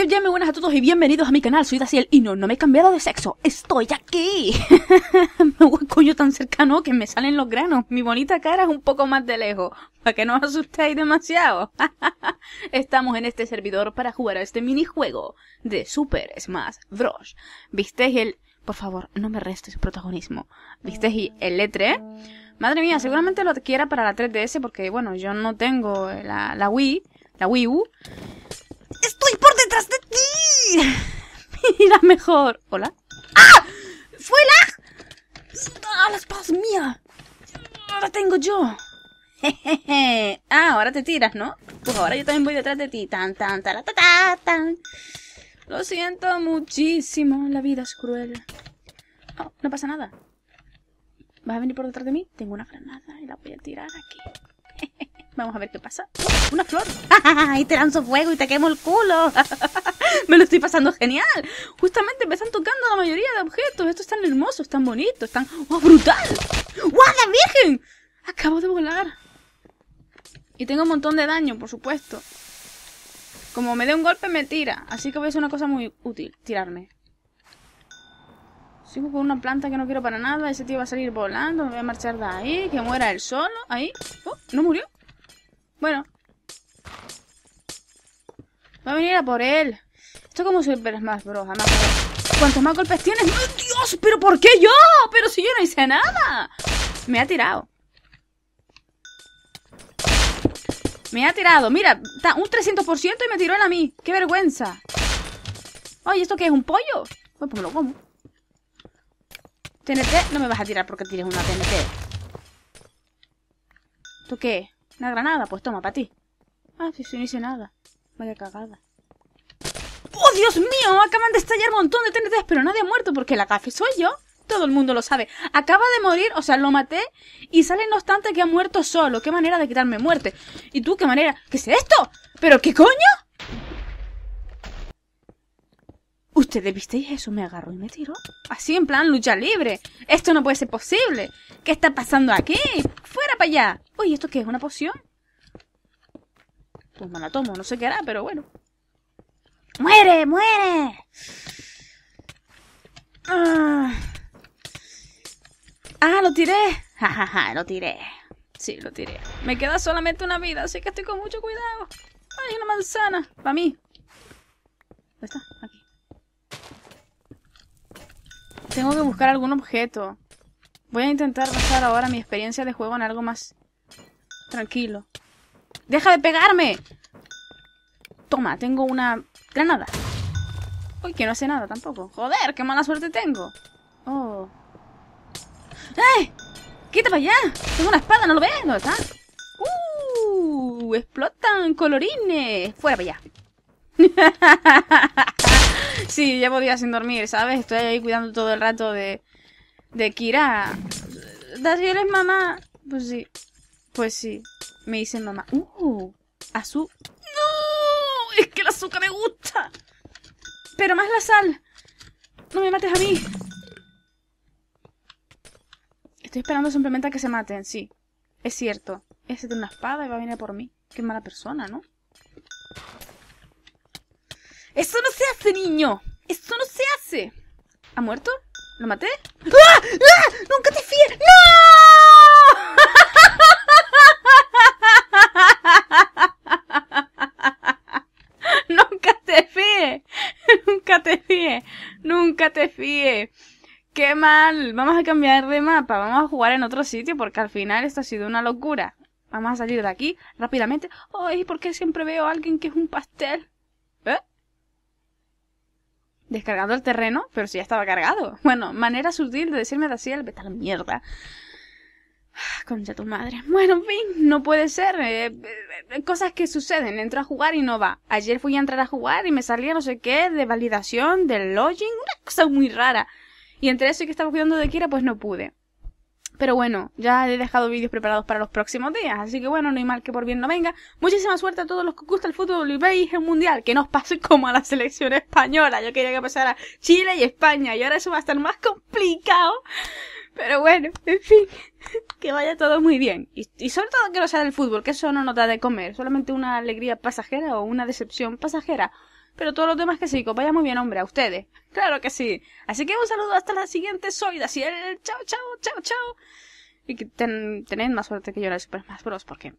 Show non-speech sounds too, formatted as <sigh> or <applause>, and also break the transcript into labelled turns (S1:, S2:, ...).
S1: ¡Hola ya me buenas a todos y bienvenidos a mi canal, soy Daciel y no, no me he cambiado de sexo, estoy aquí. <laughs> me voy yo tan cercano que me salen los granos, mi bonita cara es un poco más de lejos, para que no os asustéis demasiado. <laughs> Estamos en este servidor para jugar a este minijuego de Super Smash Bros. ¿Visteis el... por favor, no me restes protagonismo. ¿Visteis eh. el letre? Madre mía, seguramente lo adquiera para la 3DS porque, bueno, yo no tengo la Wii, la Wii U... mejor. ¿Hola? ¡Ah! ¡Fue la! ¡Ah, la espada mía! ¡La tengo yo! <laughs> Ah, ahora te tiras, ¿no? Pues ahora yo también voy detrás de ti. Tan, tan, tan, tan, tan. Lo siento muchísimo. La vida es cruel. Oh, no pasa nada. ¿Vas a venir por detrás de mí? Tengo una granada y la voy a tirar aquí. <laughs> Vamos a ver qué pasa. ¡Una flor! <laughs> ¡Y te lanzo fuego y te quemo el culo! <laughs> me lo estoy pasando genial. Justamente me están tocando la mayoría de objetos. Estos están hermosos, tan bonitos, tan... ¡Oh, brutal! ¡Guada la virgen! Acabo de volar. Y tengo un montón de daño, por supuesto. Como me dé un golpe, me tira. Así que voy a hacer una cosa muy útil, tirarme. Sigo con una planta que no quiero para nada. Ese tío va a salir volando. Me voy a marchar de ahí. Que muera él solo. Ahí. Oh, ¿No murió? Bueno. Va a venir a por él. Esto como Super Smash más, Además, ¿Cuántos más golpes tienes. ¡No, Dios! ¿Pero por qué yo? ¡Pero si yo no hice nada! Me ha tirado. Me ha tirado. Mira, está un 300% y me tiró a mí. ¡Qué vergüenza! ¿y ¿esto qué es? ¿Un pollo? Pues, pues me lo como. TNT, no me vas a tirar porque tienes una TNT. ¿Tú qué? ¿Una granada? Pues toma, para ti. Ah, si sí, no hice nada. Vaya cagada. ¡Oh, Dios mío! Acaban de estallar un montón de TNTs, pero nadie ha muerto porque la café soy yo. Todo el mundo lo sabe. Acaba de morir, o sea, lo maté y sale no obstante que ha muerto solo. ¡Qué manera de quitarme muerte! ¿Y tú qué manera? ¿Qué es esto? ¿Pero qué coño? ¿Ustedes visteis eso? Me agarró y me tiró. Así en plan lucha libre. Esto no puede ser posible. ¿Qué está pasando aquí? ¡Fuera para allá! Uy, ¿esto qué es? ¿Una poción? Pues me la tomo, no sé qué hará, pero bueno. ¡Muere, muere! ¡Ah! ah lo tiré! <laughs> ja, ja, ja, lo tiré! Sí, lo tiré. Me queda solamente una vida, así que estoy con mucho cuidado. ¡Ay, una manzana! Para mí. ¿Dónde está? Aquí. Tengo que buscar algún objeto. Voy a intentar basar ahora mi experiencia de juego en algo más tranquilo. ¡Deja de pegarme! Toma, tengo una nada. Uy, que no hace nada tampoco. Joder, qué mala suerte tengo. ¡Eh! ¡Quita para allá! Tengo una espada, ¿no lo veo! ¡Uh! ¡Explotan colorines! Fuera para allá. <laughs> sí, ya podía sin dormir, ¿sabes? Estoy ahí cuidando todo el rato de... De Kira. si es mamá? Pues sí. Pues sí. Me dicen mamá. ¡Uh! Azul azúcar me gusta. Pero más la sal. No me mates a mí. Estoy esperando simplemente a que se maten, sí. Es cierto. Ese tiene una espada y va a venir por mí. Qué mala persona, ¿no? ¡Eso no se hace, niño! ¡Eso no se hace! ¿Ha muerto? ¿Lo maté? ¡Ah! ¡Ah! ¡Nunca te fíes! ¡No! qué mal, vamos a cambiar de mapa, vamos a jugar en otro sitio porque al final esto ha sido una locura. Vamos a salir de aquí rápidamente. Ay, ¿por qué siempre veo a alguien que es un pastel? ¿Eh? Descargando el terreno, pero si ya estaba cargado. Bueno, manera sutil de decirme de así, el a la mierda. Concha tu madre. <laughs> Bueno, en fin, no puede ser. Eh, eh, eh, cosas que suceden. Entro a jugar y no va. Ayer fui a entrar a jugar y me salía no sé qué de validación, del login, una cosa muy rara. Y entre eso y que estaba cuidando de Kira, pues no pude. Pero bueno, ya he dejado vídeos preparados para los próximos días, así que bueno, no hay mal que por bien no venga. Muchísima suerte a todos los que os gusta el fútbol y veis el mundial, que nos pase como a la selección española. Yo quería que pasara Chile y España, y ahora eso va a estar más complicado. Pero bueno, en fin, <laughs> que vaya todo muy bien. Y, sobre todo que no sea del fútbol, que eso no nos da de comer, solamente una alegría pasajera o una decepción pasajera. Pero todos los demás que sí, que vaya muy bien, hombre, a ustedes. <laughs> Claro que sí. Así que un saludo hasta la siguiente. Soy Daciel. Chao, chao, chao, chao. Y que ten, más suerte que yo en el Super Smash Bros. Porque